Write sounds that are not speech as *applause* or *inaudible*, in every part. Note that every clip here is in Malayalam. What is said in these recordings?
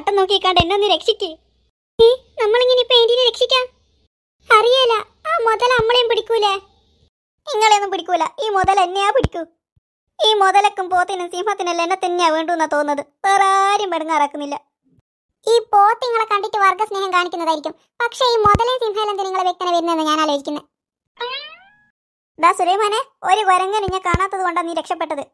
കട്ടം നോക്കി എന്നെ ഒന്ന് രക്ഷിക്ക് ഏ നമ്മളിങ്ങനെ ഇപ്പൊ ഏന്റിനെ രക്ഷിക്കാം അറിയല്ല ആ മുതൽ നമ്മളെയും പിടിക്കൂലേ നിങ്ങളെയൊന്നും പിടിക്കൂല ഈ മുതൽ എന്നെയാ പിടിക്കൂ ഈ മുതലക്കും പോത്തിനും സിംഹത്തിനെല്ലാം എന്നെ തന്നെയാ വേണ്ടുന്നാ തോന്നുന്നത് വേറെ ആരും പെടുങ്ങാറാക്കുന്നില്ല ഈ പോത്തിങ്ങളെ കണ്ടിട്ട് വർഗസ്നേഹം കാണിക്കുന്നതായിരിക്കും പക്ഷെ ഈ മുതലേ സിംഹയിലും നിങ്ങളെ വെക്കണ വരുന്നതെന്ന് ഞാൻ ആലോചിക്കുന്നത് ദാ സുലൈമാനെ ഒരു വരങ്ങനെ ഇഞ്ഞെ കാണാത്തത് കൊണ്ടാണ് നീ രക്ഷപ്പെട്ടത്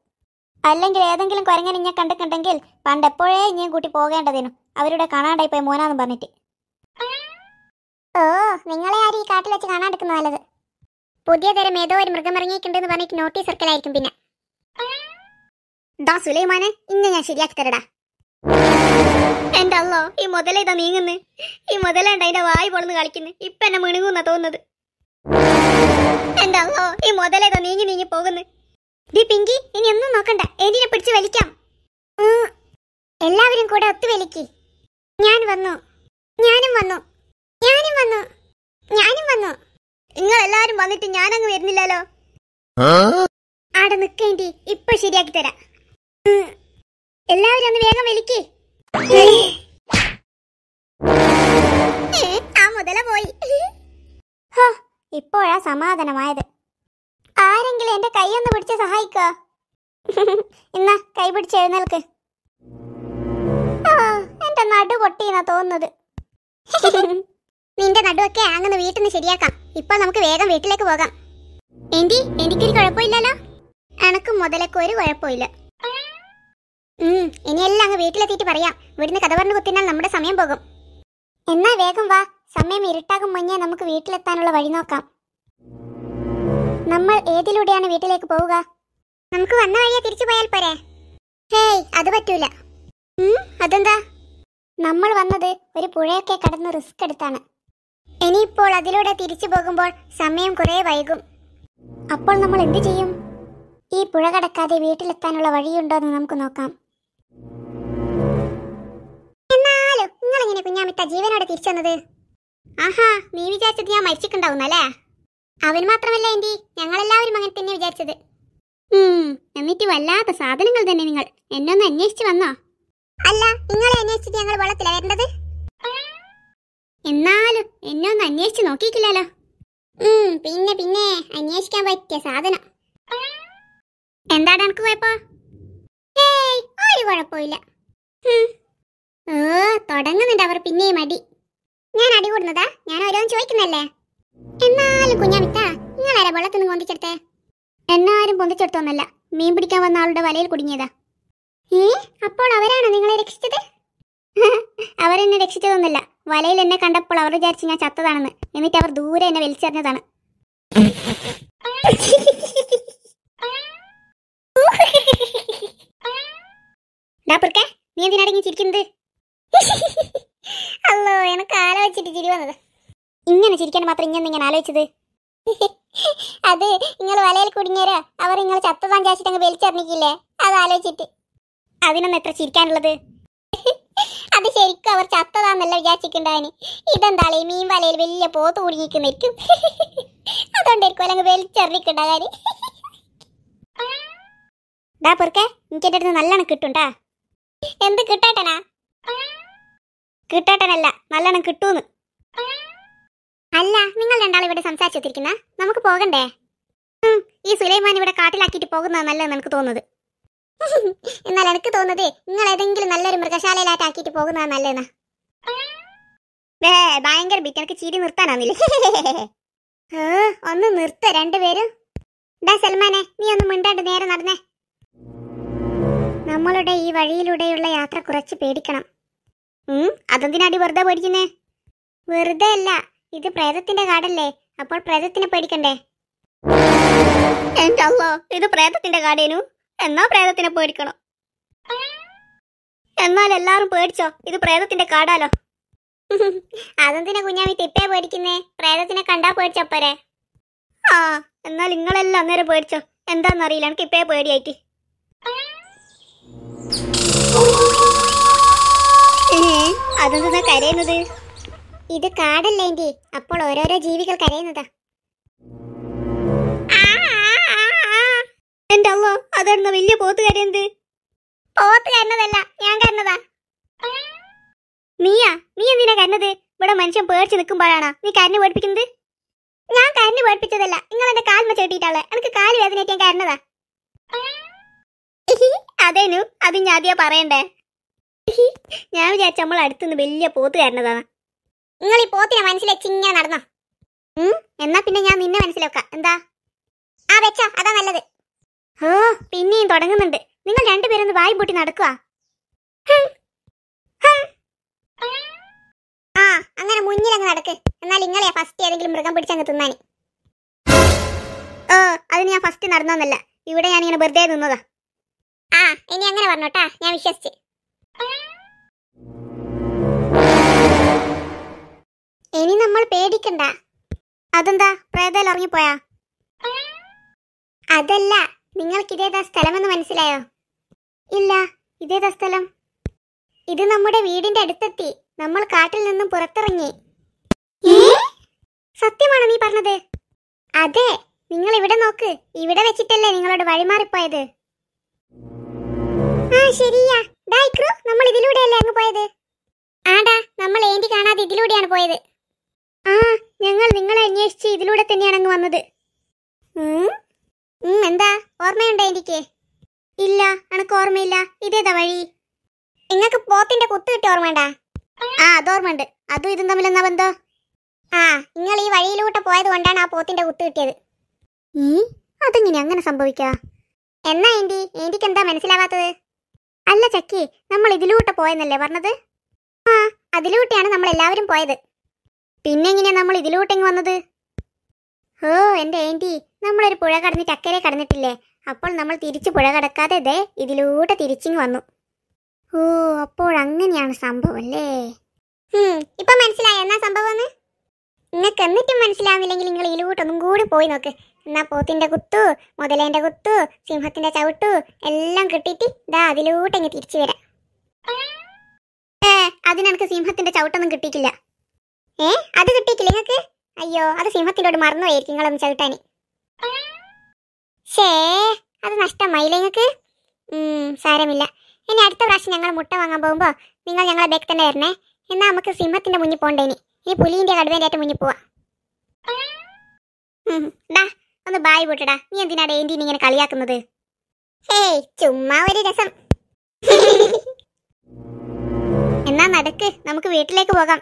അല്ലെങ്കിൽ ഏതെങ്കിലും കുരങ്ങൻ ഇങ്ങനെ കണ്ടിട്ടുണ്ടെങ്കിൽ പണ്ടെപ്പോഴേ ഇനിയും കൂട്ടി പോകേണ്ടതിനു അവരുടെ കാണാണ്ടായി പോയി മോനാന്ന് പറഞ്ഞിട്ട് ഓ നിങ്ങളെ ആരും ഈ കാട്ടിൽ വെച്ച് കാണാണ്ടിരിക്കുന്ന നല്ലത് പുതിയ തരം ഏതോ ഒരു മൃഗം ഇറങ്ങിയിട്ടുണ്ടെന്ന് പറഞ്ഞിട്ട് നോട്ടീസ് സർക്കിളായിരിക്കും പിന്നെ ദാ സുലൈമാനെ ഇന്ന് ഞാൻ ശരിയാക്കി തരടാ എന്റെ അല്ലോ ഈ മുതല ഇതാ നീങ്ങുന്നു ഈ മുതലുണ്ട് അതിന്റെ വായി പൊളന്ന് കളിക്കുന്നു ഇപ്പൊ എന്നെ മിണുങ്ങുന്നാ തോന്നുന്നത് എന്റെ അല്ലോ ഈ മുതല ഇതാ നീങ്ങി നീങ്ങി പോകുന്നു ഡി പിങ്കി ഇനി ഒന്നും നോക്കണ്ട എലിനെ പിടിച്ച് വലിക്കാം എല്ലാവരും കൂടെ ഒത്തു വലിക്കി ഞാൻ വന്നു ഞാനും വന്നു ഞാനും വന്നു ഞാനും വന്നു നിങ്ങൾ എല്ലാരും വന്നിട്ട് ഞാനങ്ങ് വരുന്നില്ലല്ലോ ആടെ നിക്കേണ്ടി ഇപ്പൊ ശരിയാക്കി തരാം എല്ലാവരും ഒന്ന് വേഗം വലിക്ക് ആ മുതല പോയി ഇപ്പോഴാ സമാധാനമായത് ആരെങ്കിലും എന്റെ കൈയൊന്ന് പിടിച്ച് സഹായിക്കോ എന്നാ കൈ പിടിച്ച് എഴുന്നേൽക്ക് എന്റെ നടു പൊട്ടിയെന്നാ തോന്നുന്നത് നിന്റെ നടുവൊക്കെ ആങ്ങന്ന് വീട്ടിൽ നിന്ന് ശരിയാക്കാം ഇപ്പൊ നമുക്ക് വേഗം വീട്ടിലേക്ക് പോകാം എന്തി എനിക്കൊരു കുഴപ്പമില്ലല്ലോ അനക്ക് മുതലൊക്കെ ഒരു കുഴപ്പമില്ല ഇനിയെല്ലാം അങ്ങ് വീട്ടിലെത്തിയിട്ട് പറയാം ഇവിടുന്ന് കഥ പറഞ്ഞു കുത്തിനാൽ നമ്മുടെ സമയം പോകും എന്നാ വേഗം വാ സമയം ഇരുട്ടാകും മുന്നേ നമുക്ക് വീട്ടിലെത്താനുള്ള വഴി നോക്കാം നമ്മൾ ഏതിലൂടെയാണ് വീട്ടിലേക്ക് പോവുക നമുക്ക് വന്ന വഴിയെ തിരിച്ചു പോയാൽ പോരെ ഹേയ് അത് പറ്റൂല അതെന്താ നമ്മൾ വന്നത് ഒരു പുഴയൊക്കെ കടന്ന് റിസ്ക് എടുത്താണ് ഇനിയിപ്പോൾ അതിലൂടെ തിരിച്ചു പോകുമ്പോൾ സമയം കുറേ വൈകും അപ്പോൾ നമ്മൾ എന്തു ചെയ്യും ഈ പുഴ കടക്കാതെ വീട്ടിലെത്താനുള്ള വഴിയുണ്ടോ എന്ന് നമുക്ക് നോക്കാം എന്നാലും നിങ്ങളെങ്ങനെ കുഞ്ഞാമിത്ത ജീവനോടെ തിരിച്ചു വന്നത് ആഹാ നീ വിചാരിച്ചത് ഞാൻ മരിച്ചിട്ടുണ്ടാവുന്നല്ലേ അവൻ മാത്രമല്ല ആന്റി ഞങ്ങളെല്ലാവരും അങ്ങനെ തന്നെ വിചാരിച്ചത് എന്നിട്ട് വല്ലാത്ത സാധനങ്ങൾ തന്നെ നിങ്ങൾ എന്നൊന്ന് അന്വേഷിച്ചു വന്നോ അല്ല നിങ്ങളെ അന്വേഷിച്ചിട്ട് ഞങ്ങൾ വെള്ളത്തില വരേണ്ടത് എന്നാലും എന്നെ ഒന്ന് അന്വേഷിച്ച് നോക്കിയിട്ടില്ലല്ലോ പിന്നെ പിന്നെ അന്വേഷിക്കാൻ പറ്റിയ സാധനം എന്താടാ എനിക്ക് പോയപ്പോ ഒരു കുഴപ്പമില്ല ഓ തുടങ്ങുന്നുണ്ട് അവർ പിന്നെയും മടി ഞാൻ അടി കൂടുന്നതാ ഞാൻ ഓരോന്ന് ചോദിക്കുന്നല്ലേ എന്നാലും കുഞ്ഞാമിക്ക നിങ്ങളാരാ വെള്ളത്തിന്ന് പൊന്തിച്ചെടുത്തേ എന്നാരും പൊന്തിച്ചെടുത്തോന്നല്ല മീൻ പിടിക്കാൻ വന്ന ആളുടെ വലയിൽ കുടുങ്ങിയതാ ഏ അപ്പോൾ അവരാണോ നിങ്ങളെ രക്ഷിച്ചത് *laughs* അവരെന്നെ രക്ഷിച്ചതൊന്നുമല്ല വലയിൽ എന്നെ കണ്ടപ്പോൾ അവർ വിചാരിച്ച് ഞാൻ ചത്തതാണെന്ന് എന്നിട്ട് അവർ ദൂരെ എന്നെ വലിച്ചെറിഞ്ഞതാണ് *laughs* നീ എന്തിനാണ് ചിരിക്കുന്നത് *laughs* അല്ലോ എനക്ക് ആലോചിച്ചിട്ട് ചിരി വന്നത് ഇങ്ങനെ ചിരിക്കാൻ മാത്രം ഇങ്ങനെ ഇങ്ങനെ ആലോചിച്ചത് *laughs* അത് നിങ്ങൾ വലയിൽ കുടുങ്ങിയരാ അവർ നിങ്ങൾ ചത്തതാൻ ചാച്ചിട്ട് അങ്ങ് വലിച്ചെറിഞ്ഞിക്കില്ലേ അത് ആലോചിച്ചിട്ട് അതിനൊന്നും എത്ര ചിരിക്കാനുള്ളത് *laughs* അത് ശരിക്കും അവർ ചത്തതാന്നല്ല വിചാരിച്ചിട്ടുണ്ടാവിന് ഇതെന്താളേ മീൻ വലയിൽ വലിയ പോത്ത് നിൽക്കും *laughs* അതുകൊണ്ടായിരിക്കും അങ്ങ് വലിച്ചെറിഞ്ഞിട്ടുണ്ടാകാൻ ഡാ പൊറുക്കെ എനിക്ക് എൻ്റെ അടുത്ത് നല്ലോണം കിട്ടുണ്ടാ എന്ത് കിട്ടാട്ടനാ കിട്ടാട്ടനല്ല നല്ലോണം കിട്ടൂന്ന് അല്ല നിങ്ങൾ രണ്ടാളും ഇവിടെ സംസാരിച്ചെത്തിരിക്കുന്ന നമുക്ക് പോകണ്ടേ ഈ സുലൈമാൻ ഇവിടെ കാട്ടിലാക്കിയിട്ട് പോകുന്നത് നല്ലത് എനിക്ക് തോന്നുന്നത് *laughs* എന്നാൽ എനിക്ക് തോന്നുന്നത് നിങ്ങൾ ഏതെങ്കിലും നല്ലൊരു മൃഗശാലയിലായിട്ട് ആക്കിയിട്ട് പോകുന്നത് നല്ലതെന്ന ഭയങ്കര ബിറ്റ് എനിക്ക് ചീരി നിർത്താനാന്നില്ലേ *laughs* ഒന്ന് നിർത്ത രണ്ടുപേരും ഡാ സൽമാനെ നീ ഒന്ന് മിണ്ടാണ്ട് നേരെ നടന്നേ നമ്മളുടെ ഈ വഴിയിലൂടെയുള്ള യാത്ര കുറച്ച് പേടിക്കണം അതെന്തിനാടി വെറുതെ പേടിക്കുന്നേ വെറുതെ അല്ല ഇത് പ്രേതത്തിന്റെ കാടല്ലേ അപ്പോൾ പ്രേതത്തിനെ പേടിക്കണ്ടേ എന്റെ അല്ലോ ഇത് പ്രേതത്തിന്റെ കാടേനു എന്നാ പ്രേതത്തിനെ പേടിക്കണം എന്നാൽ എല്ലാരും പേടിച്ചോ ഇത് പ്രേതത്തിന്റെ കാടാലോ അതെന്തിനാ കുഞ്ഞാമി തിപ്പേ പേടിക്കുന്നേ പ്രേതത്തിനെ കണ്ടാ പേടിച്ചപ്പരെ ആ എന്നാൽ നിങ്ങളെല്ലാം അന്നേരം പേടിച്ചോ എന്താണെന്നറിയില്ല എനിക്ക് ഇപ്പേ പേടിയായിട്ട് അതെന്താ കരയുന്നത് ഇത് കാടല്ലേ എന്റെ അപ്പോൾ ഓരോരോ ജീവികൾ കരയുന്നതാ എന്റെ അമ്മ അതെന്ന വലിയ പോത്ത് കരയുന്നത് പോത്ത് കരഞ്ഞതല്ല ഞാൻ കരുന്നതാ നീയാ നീ എന്തിനാ കരഞ്ഞത് ഇവിടെ മനുഷ്യൻ പേടിച്ച് നിൽക്കുമ്പോഴാണ് നീ കരഞ്ഞു പേടിപ്പിക്കുന്നത് ഞാൻ കരഞ്ഞു പേടിപ്പിച്ചതല്ല നിങ്ങൾ എന്റെ കാൽമ ചേട്ടിട്ടാളെ എനിക്ക് കാല് വേദനയായിട്ട് ഞാൻ കരഞ്ഞതാ അതേനു അത് ഞാൻ ആദ്യം പറയണ്ടേ ഞാൻ വിചാരിച്ച നമ്മൾ അടുത്തുനിന്ന് വലിയ പോത്ത് കരഞ്ഞതാണ് നിങ്ങൾ ഈ പോത്തിനെ മനസ്സിൽ വെച്ചിങ്ങനെ നടന്നോ എന്നാ പിന്നെ ഞാൻ നിന്നെ മനസ്സിലാക്കാം എന്താ ആ വെച്ചാ അതാ നല്ലത് ഓ പിന്നെയും തുടങ്ങുന്നുണ്ട് നിങ്ങൾ രണ്ടുപേരൊന്ന് വായി പൂട്ടി നടക്കുക ആ അങ്ങനെ മുന്നിലങ്ങ് നടക്ക് എന്നാൽ നിങ്ങളെയാ ഫസ്റ്റ് ഏതെങ്കിലും മൃഗം പിടിച്ചങ്ങ് തിന്നാനി ഓ അതിന് ഞാൻ ഫസ്റ്റ് നടന്നോന്നല്ല ഇവിടെ ഞാൻ ഇങ്ങനെ വെറുതെ നിന്നതാ ആ ഇനി അങ്ങനെ പറഞ്ഞോട്ടാ ഞാൻ വിശ്വസിച്ച് ഇനി നമ്മൾ പേടിക്കണ്ട അതെന്താ പ്രേതയിൽ ഇറങ്ങിപ്പോയാ അതല്ല നിങ്ങൾക്ക് ഇതേതാ സ്ഥലമെന്ന് മനസ്സിലായോ ഇല്ല ഇതേതാ സ്ഥലം ഇത് നമ്മുടെ വീടിന്റെ അടുത്തെത്തി നമ്മൾ കാട്ടിൽ നിന്നും പുറത്തിറങ്ങി സത്യമാണ് നീ പറഞ്ഞത് അതെ നിങ്ങൾ ഇവിടെ നോക്ക് ഇവിടെ വെച്ചിട്ടല്ലേ നിങ്ങളോട് വഴിമാറിപ്പോയത് ആ ശരിയാ ഡൈക്രു നമ്മൾ ഇതിലൂടെയല്ലേ അങ്ങ് പോയത് ആടാ നമ്മൾ ഏന്തി കാണാതെ ഇതിലൂടെയാണ് പോയത് ഞങ്ങൾ നിങ്ങളെ അന്വേഷിച്ച് ഇതിലൂടെ തന്നെയാണ് അങ്ങ് വന്നത് എന്താ ഓർമ്മയുണ്ടോ എനിക്ക് ഇല്ല അനക്ക് ഓർമ്മയില്ല ഇതേതാ വഴി നിങ്ങൾക്ക് പോത്തിന്റെ കുത്തു കിട്ടി ഓർമ്മയുണ്ടാ ആ അതോർമ്മയുണ്ട് അതും ഇതും തമ്മിൽ എന്നാ ബന്ധോ ആ നിങ്ങൾ ഈ വഴിയിലൂടെ പോയത് കൊണ്ടാണ് ആ പോത്തിന്റെ കുത്തു കിട്ടിയത് ഈ അതെങ്ങനെ അങ്ങനെ സംഭവിക്കാ എന്നാ ഏന്റി ഏന്റിക്ക് എന്താ മനസ്സിലാവാത്തത് അല്ല ചക്കി നമ്മൾ ഇതിലൂടെ പോയെന്നല്ലേ പറഞ്ഞത് ആ അതിലൂടെയാണ് നമ്മൾ എല്ലാവരും പോയത് പിന്നെങ്ങനെയാ നമ്മൾ ഇതിലോട്ടെങ്ങ് വന്നത് ഓ എന്റെ ഏന്റി നമ്മളൊരു പുഴ കടന്നിട്ട് അക്കരെ കടന്നിട്ടില്ലേ അപ്പോൾ നമ്മൾ തിരിച്ച് പുഴ കടക്കാതെ ദേ ഇതിലൂടെ തിരിച്ചിങ് വന്നു ഓ അപ്പോൾ അങ്ങനെയാണ് സംഭവം അല്ലേ ഇപ്പൊ മനസ്സിലായ എന്നാ സംഭവം നിങ്ങൾക്ക് എന്നിട്ടും മനസ്സിലാവുന്നില്ലെങ്കിൽ നിങ്ങൾ ഇതിലൂട്ടൊന്നും കൂടി പോയി നോക്ക് എന്നാ പോത്തിന്റെ കുത്തു മുതലേന്റെ കുത്തു സിംഹത്തിന്റെ ചവിട്ടു എല്ലാം കിട്ടിയിട്ട് ദാ അതിലൂട്ടെങ്ങ് തിരിച്ചു വരാം ഏ അതിനെനിക്ക് സിംഹത്തിന്റെ ചവിട്ടൊന്നും കിട്ടിയിട്ടില്ല ഏ അത് കിട്ടിയിട്ടില്ല നിങ്ങൾക്ക് അയ്യോ അത് സിംഹത്തിനോട് മറന്നുപോയിരിക്കും നിങ്ങളൊന്ന് ചവിട്ടാന് ഷേ അത് നഷ്ടമായില്ലേ നിങ്ങൾക്ക് സാരമില്ല ഇനി അടുത്ത പ്രാവശ്യം ഞങ്ങൾ മുട്ട വാങ്ങാൻ പോകുമ്പോ നിങ്ങൾ ഞങ്ങളെ ബേക്ക് തന്നെ വരണേ എന്നാ നമുക്ക് സിംഹത്തിന്റെ മുന്നിൽ പോകണ്ടേ ഇനി ഇനി പുലിന്റെ കടുവേൻ്റെ ആയിട്ട് മുന്നിൽ പോവാ ഒന്ന് ബായ് പൊട്ടടാ നീ എന്തിനാണ് ഏന്തിനെ ഇങ്ങനെ കളിയാക്കുന്നത് ഹേയ് ചുമ്മാ ഒരു രസം എന്നാ നടക്ക് നമുക്ക് വീട്ടിലേക്ക് പോകാം